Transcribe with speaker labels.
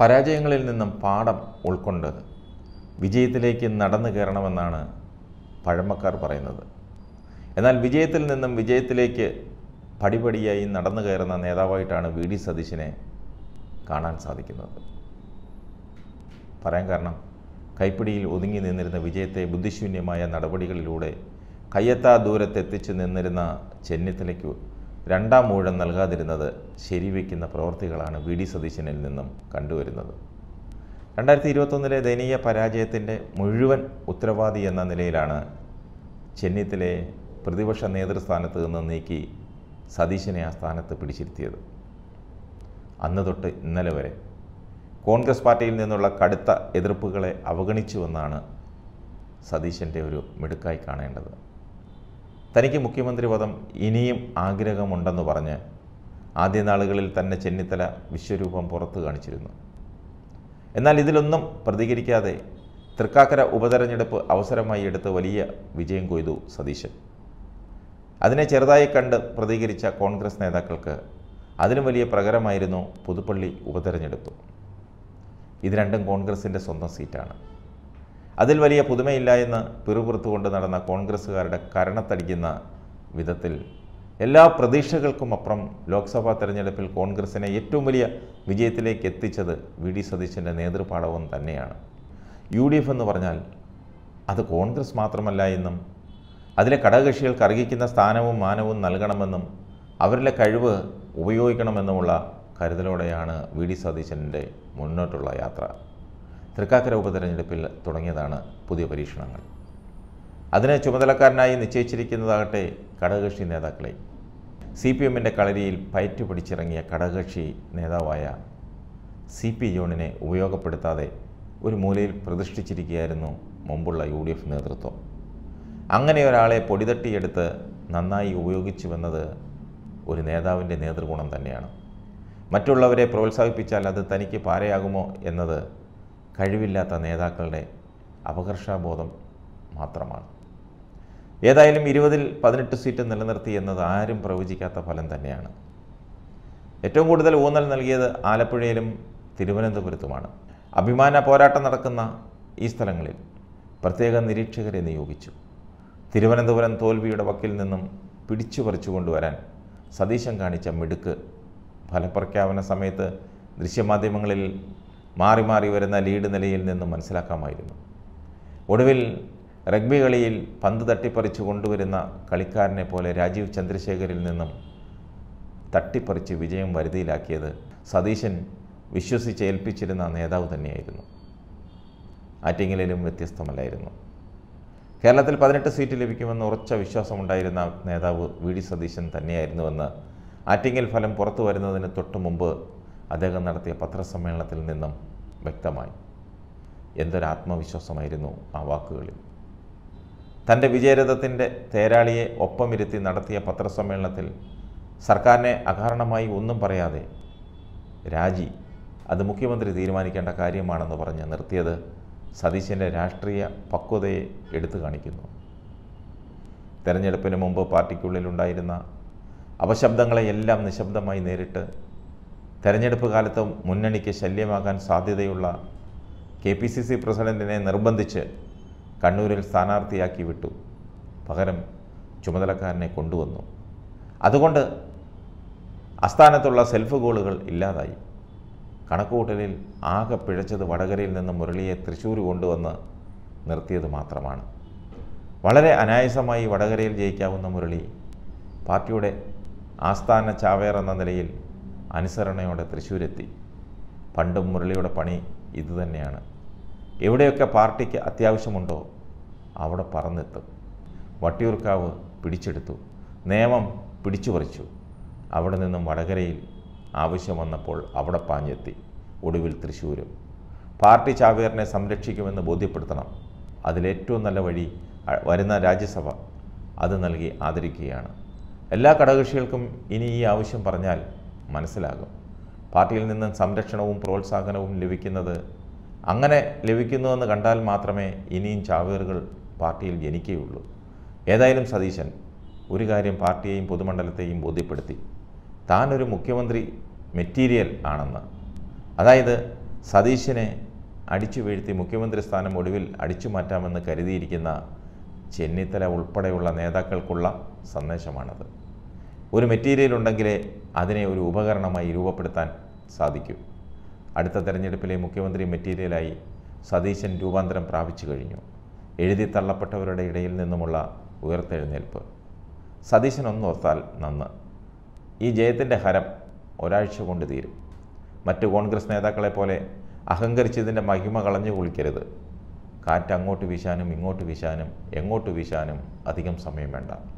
Speaker 1: പരാജയങ്ങളിൽ നിന്നും പാഠം ഉൾക്കൊണ്ട് വിജയത്തിലേക്ക് നടന്നു കയറണമെന്നാണ് പഴമക്കാർ പറയുന്നത് എന്നാൽ വിജയത്തിൽ നിന്നും വിജയത്തിലേക്ക് പടിപടിയായി നടന്നു കയറുന്ന നേതാവായിട്ടാണ് വി ഡി സതീശിനെ കാണാൻ സാധിക്കുന്നത് പറയാൻ കാരണം കൈപ്പിടിയിൽ ഒതുങ്ങി നിന്നിരുന്ന വിജയത്തെ ബുദ്ധിശൂന്യമായ നടപടികളിലൂടെ കയ്യെത്താ ദൂരത്തെത്തിച്ചു നിന്നിരുന്ന ചെന്നിത്തലയ്ക്ക് രണ്ടാം ഊഴം നൽകാതിരുന്നത് ശരിവെക്കുന്ന പ്രവൃത്തികളാണ് വി ഡി സതീശനിൽ നിന്നും കണ്ടുവരുന്നത് രണ്ടായിരത്തി ഇരുപത്തൊന്നിലെ ദയനീയ പരാജയത്തിൻ്റെ മുഴുവൻ ഉത്തരവാദി എന്ന നിലയിലാണ് ചെന്നിത്തലെ പ്രതിപക്ഷ നേതൃസ്ഥാനത്ത് നിന്ന് നീക്കി സതീശനെ ആ സ്ഥാനത്ത് പിടിച്ചിരുത്തിയത് അന്ന് തൊട്ട് ഇന്നലെ വരെ കോൺഗ്രസ് പാർട്ടിയിൽ നിന്നുള്ള കടുത്ത എതിർപ്പുകളെ അവഗണിച്ചുവെന്നാണ് സതീശൻ്റെ ഒരു മിടുക്കായി കാണേണ്ടത് തനിക്ക് മുഖ്യമന്ത്രി പദം ഇനിയും ആഗ്രഹമുണ്ടെന്ന് പറഞ്ഞ് ആദ്യ നാളുകളിൽ തന്നെ ചെന്നിത്തല വിശ്വരൂപം പുറത്തു കാണിച്ചിരുന്നു എന്നാൽ ഇതിലൊന്നും പ്രതികരിക്കാതെ തൃക്കാക്കര ഉപതെരഞ്ഞെടുപ്പ് അവസരമായി എടുത്ത് വലിയ വിജയം കൊയ്തു സതീശൻ അതിനെ ചെറുതായി കണ്ട് പ്രതികരിച്ച കോൺഗ്രസ് നേതാക്കൾക്ക് അതിലും വലിയ പ്രകരമായിരുന്നു പുതുപ്പള്ളി ഉപതെരഞ്ഞെടുപ്പ് ഇത് രണ്ടും കോൺഗ്രസിൻ്റെ സ്വന്തം സീറ്റാണ് അതിൽ വലിയ പുതുമയില്ല എന്ന് പിറുപുറത്തുകൊണ്ട് നടന്ന കോൺഗ്രസ്സുകാരുടെ കരണത്തടിക്കുന്ന വിധത്തിൽ എല്ലാ പ്രതീക്ഷകൾക്കും അപ്പുറം ലോക്സഭാ തെരഞ്ഞെടുപ്പിൽ കോൺഗ്രസിനെ ഏറ്റവും വലിയ വിജയത്തിലേക്ക് എത്തിച്ചത് വി ഡി സതീശൻ്റെ നേതൃപാടവം തന്നെയാണ് യു ഡി എഫ് എന്ന് പറഞ്ഞാൽ അത് കോൺഗ്രസ് മാത്രമല്ല എന്നും അതിലെ ഘടകകക്ഷികൾക്ക് അർഹിക്കുന്ന സ്ഥാനവും മാനവും നൽകണമെന്നും അവരിലെ കഴിവ് ഉപയോഗിക്കണമെന്നുമുള്ള കരുതലോടെയാണ് വി ഡി സതീശൻ്റെ മുന്നോട്ടുള്ള യാത്ര തൃക്കാക്കര ഉപതെരഞ്ഞെടുപ്പിൽ തുടങ്ങിയതാണ് പുതിയ പരീക്ഷണങ്ങൾ അതിന് ചുമതലക്കാരനായി നിശ്ചയിച്ചിരിക്കുന്നതാകട്ടെ ഘടകകക്ഷി നേതാക്കളെ സി പി എമ്മിൻ്റെ കളരിയിൽ പയറ്റു പിടിച്ചിറങ്ങിയ ഘടകകക്ഷി നേതാവായ സി പി ജോണിനെ ഉപയോഗപ്പെടുത്താതെ ഒരു മൂലയിൽ പ്രതിഷ്ഠിച്ചിരിക്കുകയായിരുന്നു മുമ്പുള്ള യു ഡി എഫ് നേതൃത്വം അങ്ങനെ ഒരാളെ പൊടിതട്ടിയെടുത്ത് നന്നായി ഉപയോഗിച്ചുവെന്നത് ഒരു നേതാവിൻ്റെ നേതൃഗുണം തന്നെയാണ് മറ്റുള്ളവരെ പ്രോത്സാഹിപ്പിച്ചാൽ അത് തനിക്ക് പാരയാകുമോ എന്നത് കഴിവില്ലാത്ത നേതാക്കളുടെ അപകർഷാബോധം മാത്രമാണ് ഏതായാലും ഇരുപതിൽ പതിനെട്ട് സീറ്റ് നിലനിർത്തി എന്നത് ആരും പ്രവചിക്കാത്ത ഫലം തന്നെയാണ് ഏറ്റവും കൂടുതൽ ഊന്നൽ നൽകിയത് ആലപ്പുഴയിലും തിരുവനന്തപുരത്തുമാണ് അഭിമാന പോരാട്ടം നടക്കുന്ന ഈ സ്ഥലങ്ങളിൽ പ്രത്യേക നിരീക്ഷകരെ നിയോഗിച്ചു തിരുവനന്തപുരം തോൽവിയുടെ വക്കിൽ നിന്നും പിടിച്ചു പറിച്ചു കൊണ്ടുവരാൻ സതീശം കാണിച്ച മിടുക്ക് ഫലപ്രഖ്യാപന സമയത്ത് ദൃശ്യമാധ്യമങ്ങളിൽ മാറി മാറി വരുന്ന ലീഡ് നിലയിൽ നിന്നും മനസ്സിലാക്കാമായിരുന്നു ഒടുവിൽ റഗ്ബി കളിയിൽ പന്ത് തട്ടിപ്പറിച്ച് കൊണ്ടുവരുന്ന കളിക്കാരനെ പോലെ രാജീവ് ചന്ദ്രശേഖരിൽ നിന്നും തട്ടിപ്പറിച്ച് വിജയം വരുതിയിലാക്കിയത് സതീശൻ വിശ്വസിച്ച് ഏൽപ്പിച്ചിരുന്ന നേതാവ് തന്നെയായിരുന്നു ആറ്റിങ്ങലിലും വ്യത്യസ്തമല്ലായിരുന്നു കേരളത്തിൽ പതിനെട്ട് സീറ്റ് ലഭിക്കുമെന്ന് ഉറച്ച വിശ്വാസമുണ്ടായിരുന്ന നേതാവ് വി ഡി സതീശൻ തന്നെയായിരുന്നുവെന്ന് ആറ്റിങ്ങൽ ഫലം പുറത്തു വരുന്നതിന് തൊട്ടു മുമ്പ് അദ്ദേഹം നടത്തിയ പത്രസമ്മേളനത്തിൽ നിന്നും വ്യക്തമായി എന്തൊരു ആത്മവിശ്വാസമായിരുന്നു ആ വാക്കുകളിൽ തൻ്റെ വിജയരഥത്തിൻ്റെ തേരാളിയെ ഒപ്പമിരുത്തി നടത്തിയ പത്രസമ്മേളനത്തിൽ സർക്കാരിനെ അകാരണമായി ഒന്നും പറയാതെ രാജി അത് മുഖ്യമന്ത്രി തീരുമാനിക്കേണ്ട കാര്യമാണെന്ന് പറഞ്ഞ് നിർത്തിയത് സതീശൻ്റെ രാഷ്ട്രീയ പക്വതയെ എടുത്തു കാണിക്കുന്നു തെരഞ്ഞെടുപ്പിന് മുമ്പ് പാർട്ടിക്കുള്ളിലുണ്ടായിരുന്ന അപശബ്ദങ്ങളെയെല്ലാം നിശബ്ദമായി നേരിട്ട് തെരഞ്ഞെടുപ്പ് കാലത്ത് മുന്നണിക്ക് ശല്യമാകാൻ സാധ്യതയുള്ള കെ പി സി സി പ്രസിഡൻറ്റിനെ നിർബന്ധിച്ച് കണ്ണൂരിൽ സ്ഥാനാർത്ഥിയാക്കി വിട്ടു പകരം ചുമതലക്കാരനെ കൊണ്ടുവന്നു അതുകൊണ്ട് അസ്ഥാനത്തുള്ള സെൽഫ് ഗോളുകൾ ഇല്ലാതായി കണക്കുകൂട്ടലിൽ ആകെ പിഴച്ചത് വടകരയിൽ നിന്ന് മുരളിയെ തൃശ്ശൂർ കൊണ്ടുവന്ന് നിർത്തിയത് മാത്രമാണ് വളരെ അനായാസമായി വടകരയിൽ ജയിക്കാവുന്ന മുരളി പാർട്ടിയുടെ ആസ്ഥാന ചാവേർ എന്ന നിലയിൽ അനുസരണയോടെ തൃശ്ശൂരെത്തി പണ്ടും മുരളിയുടെ പണി ഇതുതന്നെയാണ് എവിടെയൊക്കെ പാർട്ടിക്ക് അത്യാവശ്യമുണ്ടോ അവിടെ പറന്നെത്തും വട്ടിയൂർക്കാവ് പിടിച്ചെടുത്തു നേമം പറിച്ചു അവിടെ നിന്നും വടകരയിൽ ആവശ്യം വന്നപ്പോൾ അവിടെ പാഞ്ഞെത്തി ഒടുവിൽ തൃശ്ശൂരും പാർട്ടി ചാവേറിനെ സംരക്ഷിക്കുമെന്ന് ബോധ്യപ്പെടുത്തണം അതിലേറ്റവും നല്ല വഴി വരുന്ന രാജ്യസഭ അത് നൽകി ആദരിക്കുകയാണ് എല്ലാ ഘടകകക്ഷികൾക്കും ഇനി ഈ ആവശ്യം പറഞ്ഞാൽ മനസ്സിലാകും പാർട്ടിയിൽ നിന്ന് സംരക്ഷണവും പ്രോത്സാഹനവും ലഭിക്കുന്നത് അങ്ങനെ ലഭിക്കുന്നുവെന്ന് കണ്ടാൽ മാത്രമേ ഇനിയും ചാവേറുകൾ പാർട്ടിയിൽ ജനിക്കുകയുള്ളൂ ഏതായാലും സതീശൻ ഒരു കാര്യം പാർട്ടിയെയും പൊതുമണ്ഡലത്തെയും ബോധ്യപ്പെടുത്തി താനൊരു മുഖ്യമന്ത്രി മെറ്റീരിയൽ ആണെന്ന് അതായത് സതീശനെ അടിച്ചു വീഴ്ത്തി മുഖ്യമന്ത്രി സ്ഥാനം ഒടുവിൽ അടിച്ചു മാറ്റാമെന്ന് കരുതിയിരിക്കുന്ന ചെന്നിത്തല ഉൾപ്പെടെയുള്ള നേതാക്കൾക്കുള്ള സന്ദേശമാണത് ഒരു മെറ്റീരിയൽ ഉണ്ടെങ്കിലേ അതിനെ ഒരു ഉപകരണമായി രൂപപ്പെടുത്താൻ സാധിക്കൂ അടുത്ത തെരഞ്ഞെടുപ്പിലെ മുഖ്യമന്ത്രി മെറ്റീരിയലായി സതീശൻ രൂപാന്തരം പ്രാപിച്ചു കഴിഞ്ഞു എഴുതി തള്ളപ്പെട്ടവരുടെ ഇടയിൽ നിന്നുമുള്ള ഉയർത്തെഴുന്നേൽപ്പ് സതീശൻ ഒന്നോർത്താൽ നന്ന് ഈ ജയത്തിൻ്റെ ഹരം ഒരാഴ്ച കൊണ്ട് തീരും മറ്റു കോൺഗ്രസ് നേതാക്കളെ പോലെ അഹങ്കരിച്ചതിൻ്റെ മഹിമ കളഞ്ഞു കുളിക്കരുത് കാറ്റ് അങ്ങോട്ട് വീശാനും ഇങ്ങോട്ട് വീശാനും എങ്ങോട്ട് വീശാനും അധികം സമയം വേണ്ട